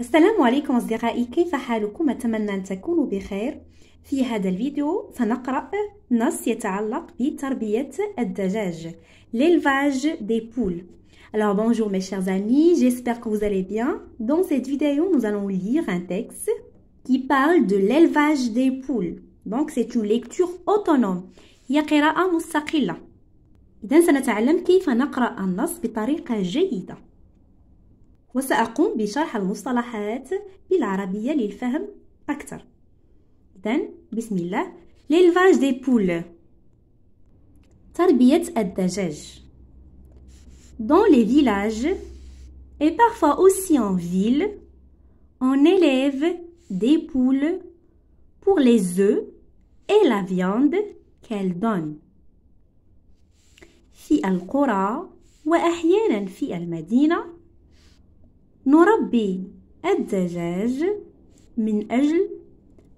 السلام عليكم أصدقائي كيف حالكم؟ أتمنى أن تكونوا بخير في هذا الفيديو سنقرأ نص يتعلق بتربية الدجاج l'élevage des poules Alors bonjour mes chers amis, j'espère que vous allez bien. Dans cette vidéo, nous allons lire un texte qui parle de l'élevage des poules. Donc c'est une lecture autonome. هي قراءة مستقلة. إذا سنتعلم كيف نقرأ النص بطريقة جيدة. وسأقوم بشرح المصطلحات بالعربية للفهم أكثر إذن بسم الله للفاج دي بول تربية الدجاج Dans les villages et parfois aussi en ville, on élève des poules pour les œufs et la viande qu'elles donnent. في القرى وأحيانا في المدينة نربي الدجاج من أجل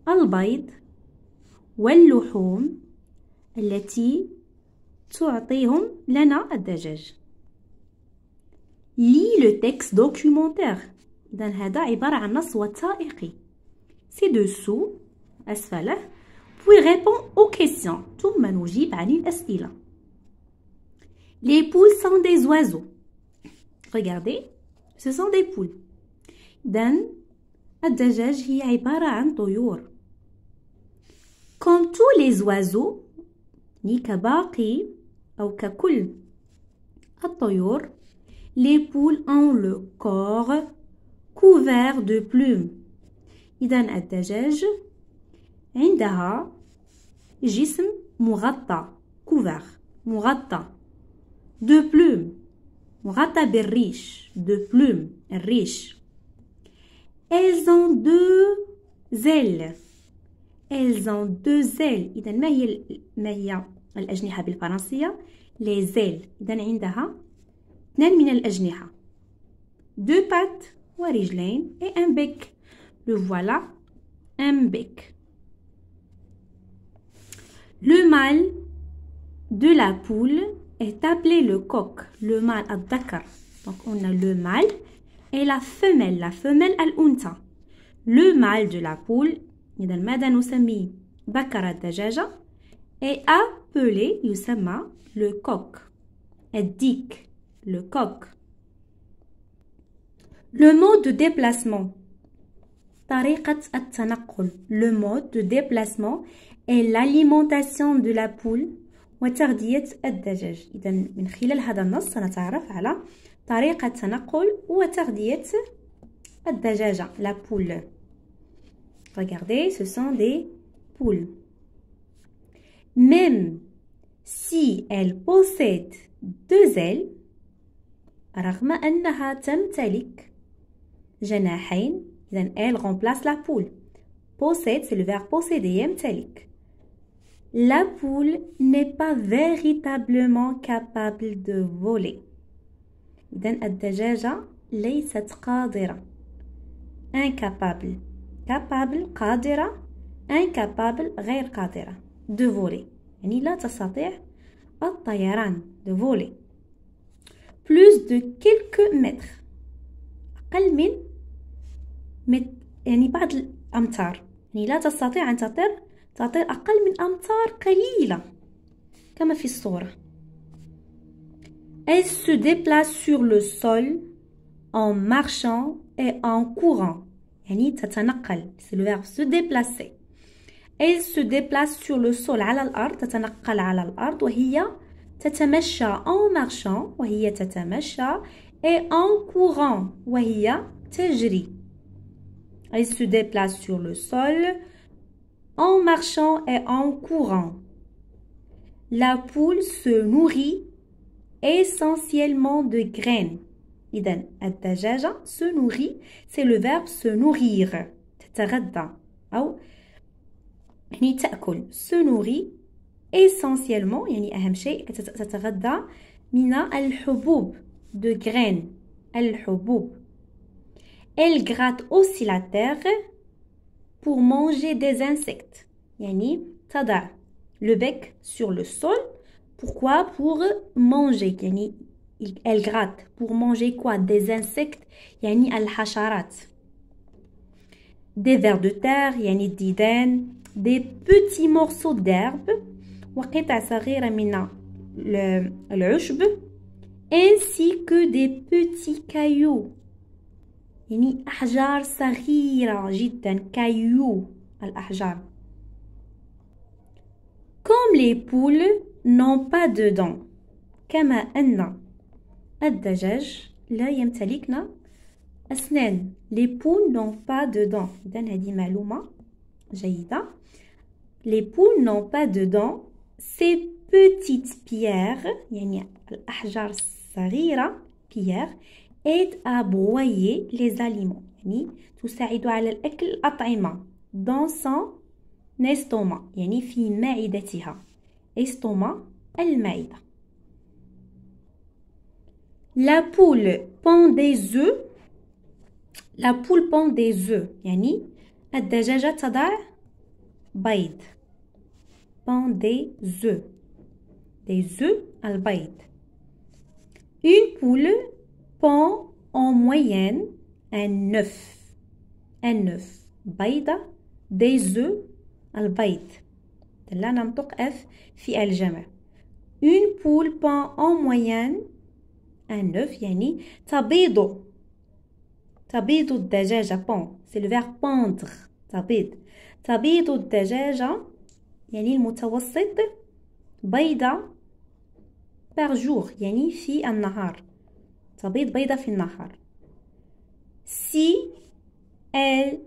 البيض واللحوم التي تعطيهم لنا الدجاج لي لو تيكست دوكيومونتير إذا هذا عبارة عن نص وثائقي سي دوسو أسفله puis répond aux questions ثم نجيب عن الأسئلة Les poules sont des oiseaux. Regardez, Ce sont des poules. Dan, الدجاج هي عبارة عن طيور. Comme tous les oiseaux, ni كباقي ou ككل الطيور, les poules ont le corps couvert de plumes. le الدجاج a un corps couvert مغطى de plumes Ratabé riche, de plumes riches. Elles ont deux ailes. Elles ont deux ailes. إذا ما هي ما هي Les ailes. عندها اثنان Deux pattes et un bec. Le voilà, un bec. Le mâle de la poule est appelé le coq, le mâle al-dakar. Donc on a le mâle et la femelle, la femelle al Le mâle de la poule, est appelé Yusama le coq. le coq. Le mode de déplacement. Le mode de déplacement est l'alimentation de la poule وتغذية الدجاج إذا من خلال هذا النص سنتعرف على طريقة تنقل وتغذية الدجاجة لا بول regardez ce sont des poules même si elle possède deux ailes رغم أنها تمتلك جناحين إذا elle remplace la poule possède c'est le verbe posséder يمتلك La poule n'est pas véritablement capable de voler. إذا الدجاجة ليست قادرة. Incapable. Capable قادرة. Incapable غير قادرة. De voler. يعني لا تستطيع الطيران. De voler. Plus de quelques mètres. أقل من مت... يعني بعض الأمتار. يعني لا تستطيع أن تطير تعطي أقل من أمتار قليلة كما في الصورة Elle se déplace sur le sol en marchant et en courant. يعني تتنقل. C'est le verbe se déplacer. Elle se déplace sur le sol على الأرض. تتنقل على الأرض وهي تتمشى en marchant وهي تتمشى et en courant وهي تجري. Elle se déplace sur le sol en marchant et en courant. La poule se nourrit essentiellement de graines. le attajaja se nourrit c'est le verbe se nourrir Ou, se nourrit essentiellement يعني de graines Elle gratte aussi la terre pour manger des insectes. Yani, tada le bec sur le sol. Pourquoi Pour manger. elle gratte. Pour manger quoi Des insectes. Yani, al-hasharat. Des vers de terre. Yani, diden. Des petits morceaux d'herbe. Ainsi que des petits cailloux. يعني احجار صغيره جدا كايو الاحجار كوم لي بول نون با دو دون كما ان الدجاج لا يمتلكنا اسنان لي بول نون با دو دون اذا هذه معلومه جيده لي بول نون با دو دون سي بوتيت بيير يعني الاحجار الصغيره بيير aide à broyer les aliments يعني تساعد على الأكل الأطعمة dans son estomac يعني في معدتها estomac المعدة La poule pond des œufs La poule pond des œufs يعني الدجاجة تضع بيض pond des œufs des œufs البيض Une poule pond en moyenne un œuf un œuf بيضة des œufs البيض لا ننطق F في الجمع une poule pond en moyenne un œuf يعني تبيض تبيض الدجاجة pond c'est le verbe pondre. تبيض تبيض الدجاجة يعني المتوسط بيضة par jour يعني في النهار تبيض بيضة في النهار Si elle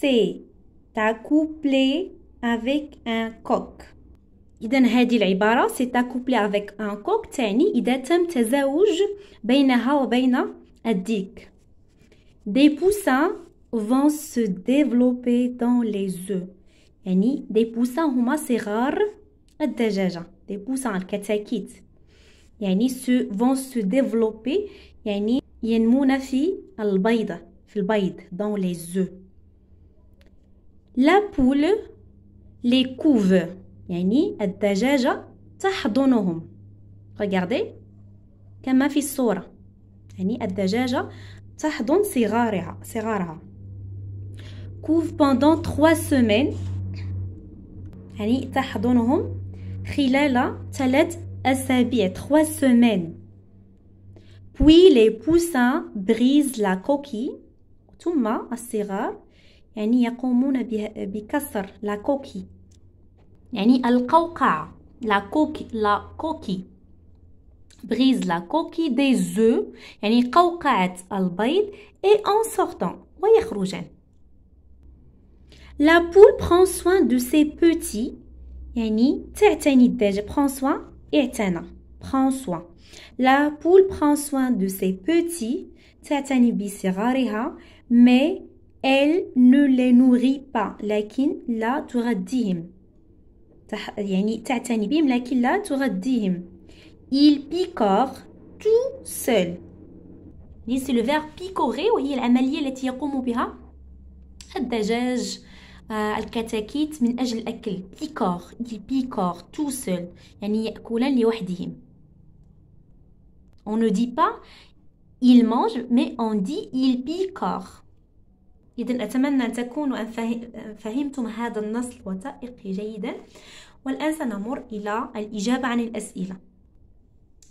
s'est accouplée افيك ان كوك إذا هذه العبارة سي تاكوبلي افيك ان كوك تعني إذا تم تزاوج بينها وبين الديك دي بوسان فون سو ديفلوبي دون لي زو يعني دي بوسان هما صغار الدجاجة دي بوسان الكتاكيت Ils vont se développer. Ils vont se développer dans les oeufs. La poule, les couves. Le Regardez. Comme la photo. Le les couves. Les couves, les pendant trois semaines s'habille trois semaines puis les poussins brisent la coquille ثم الصغار يعني يقومون بكسر لا la يعني القوقعة لا كوكي لا brise la coquille des œufs يعني قوقعة البيض et en sortant La poule prend soin de ses petits يعني تعتني الدجاج prend soin I'tana, prend soin. La poule prend soin de ses petits, tatani bi mais elle ne les nourrit pas. Lakin la turaddihim. يعني تعتني bim lakin la turaddihim. Il picore tout seul. C'est le verbe picorer, ou il العملية يقوم بها الدجاج آه، الكتاكيت من أجل الأكل بيكور دي بيكور تو سول يعني يأكلان لوحدهم on ne dit pas il mange mais on dit il picore إذا أتمنى أن تكونوا أن فهمتم هذا النص الوثائقي جيدا والآن سنمر إلى الإجابة عن الأسئلة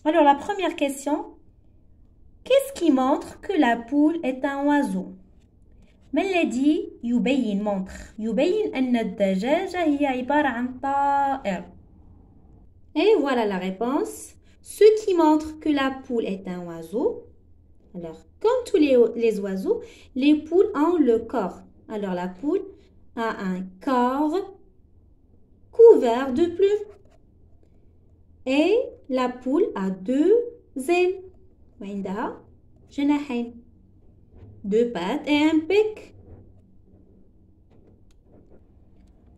Alors la première question Qu'est-ce qui montre que la poule est un oiseau ما الذي montre Et voilà la réponse. Ce qui montre que la poule est un oiseau. Alors, comme tous les, oiseaux, les poules ont le corps. Alors, la poule a un corps couvert de plumes. Et la poule a deux ailes deux pattes et un pic.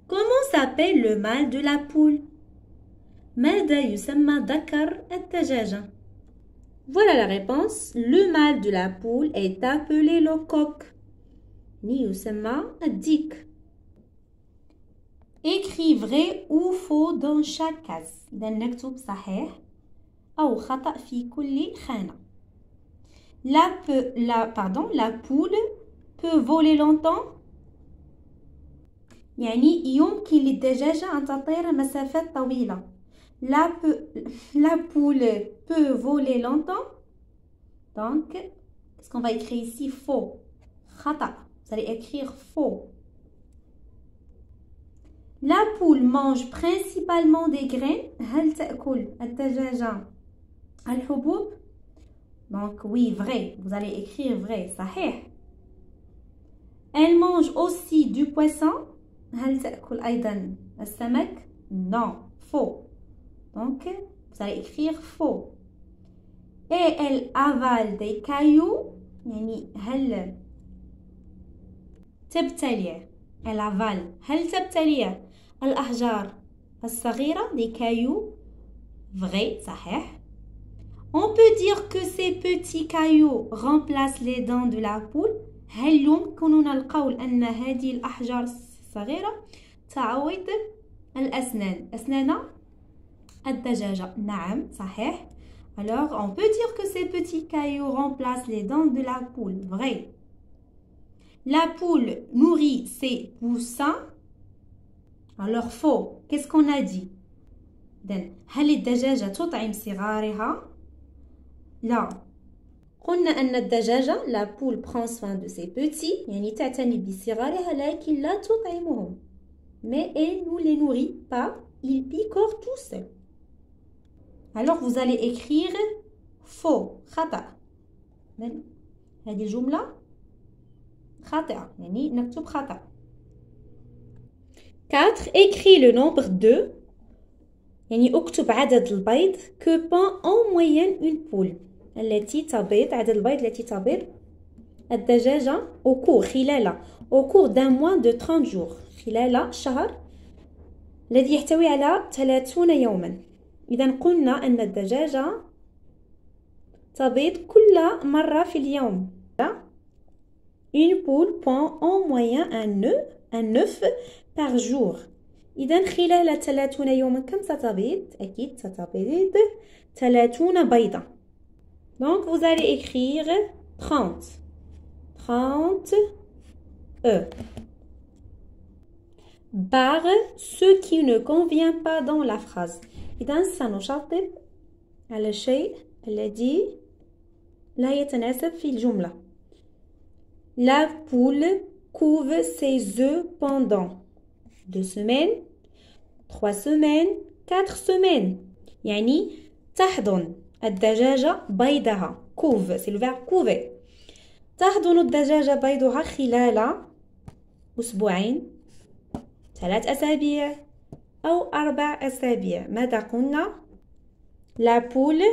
Comment s'appelle le mâle de la poule Voilà la réponse. Le mâle de la poule est appelé le coq. Écris vrai ou faux dans chaque case. نكتب صحيح أو خطأ في كل la, pe, la, pardon, la poule peut voler longtemps يعني يمكن للدجاجة أن تطير مسافات طويلة la, la poule peut voler longtemps donc ce qu'on va écrire ici faux vous allez écrire faux la poule mange principalement des graines هل تأكل الدجاجة الحبوب donc oui, vrai. Vous allez écrire vrai. Sahih. Elle mange aussi du poisson. هل تأكل أيضا السمك؟ Non, faux. Donc, vous allez écrire faux. Et elle avale des cailloux. يعني هل Elle avale. هل تبتلع الاحجار الصغيرة des cailloux؟ Vrai, صحيح. On peut dire que ces petits cailloux remplacent les dents de la poule. هل يمكننا القول هذه نعم صحيح Alors, on peut dire que ces petits cailloux remplacent les dents de la poule. Vrai. La poule nourrit ses poussins. Alors, faux. Qu'est-ce qu'on a dit؟ هل الدجاجة تطعم صغارها؟ Là. قلنا أن الدجاجة لا بول prend soin de ses petits يعني تعتني بصغارها لكن لا تطعمهم mais elle ne les nourrit pas ils picorent tout seul alors vous allez écrire faux خطأ من ben، هذه الجملة خطأ يعني نكتب خطأ 4. Écris le nombre 2 يعني اكتب عدد البيض كوبا او موين اون بول التي تبيض عدد البيض التي تبيض الدجاجة او كور خلال او كور دان موا دو 30 جور خلال شهر الذي يحتوي على 30 يوما اذا قلنا ان الدجاجة تبيض كل مرة في اليوم une poule pond en moyenne un œuf, un œuf par jour إذا خلال 30 يوما كم ستبيض أكيد ستبيض 30 بيضة Donc vous allez écrire 30 30 E barre ce qui ne convient pas dans la phrase إذا سنشطب على الشيء الذي لا يتناسب في الجملة La poule couve ses œufs pendant deux semaines, trois semaines, quatre semaines. yani تحضن الدجاجة بيضها كوف c'est le verbe كوفي تحضن الدجاجة بيضها خلال أسبوعين ثلاث أسابيع أو La poule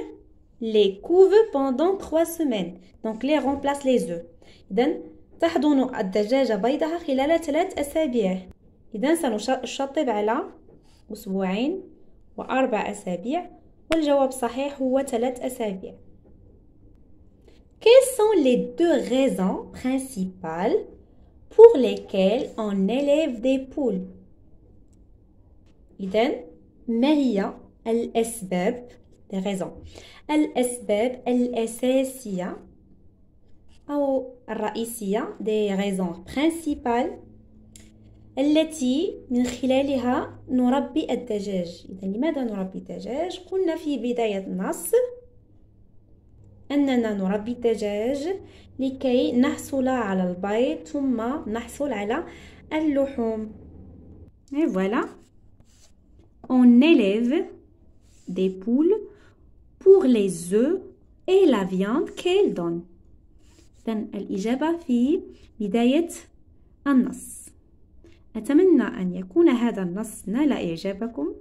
les couve pendant trois semaines. Donc les remplace les œufs. إذن تحضن الدجاجة بيضها خلال ثلاث semaines إذا سنشطب على أسبوعين وأربع أسابيع والجواب صحيح هو ثلاث أسابيع Quelles sont les deux raisons principales pour lesquelles on élève des poules إذا ما هي الأسباب des raisons الأسباب الأساسية أو الرئيسية des raisons principales التي من خلالها نربي الدجاج إذا لماذا نربي الدجاج؟ قلنا في بداية النص أننا نربي الدجاج لكي نحصل على البيض ثم نحصل على اللحوم Et voilà, on élève des poules pour les œufs et la viande qu'elles donnent. إذن الإجابة في بداية النص أتمنى أن يكون هذا النص نال إعجابكم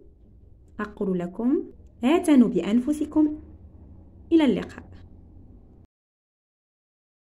أقول لكم اعتنوا بأنفسكم إلى اللقاء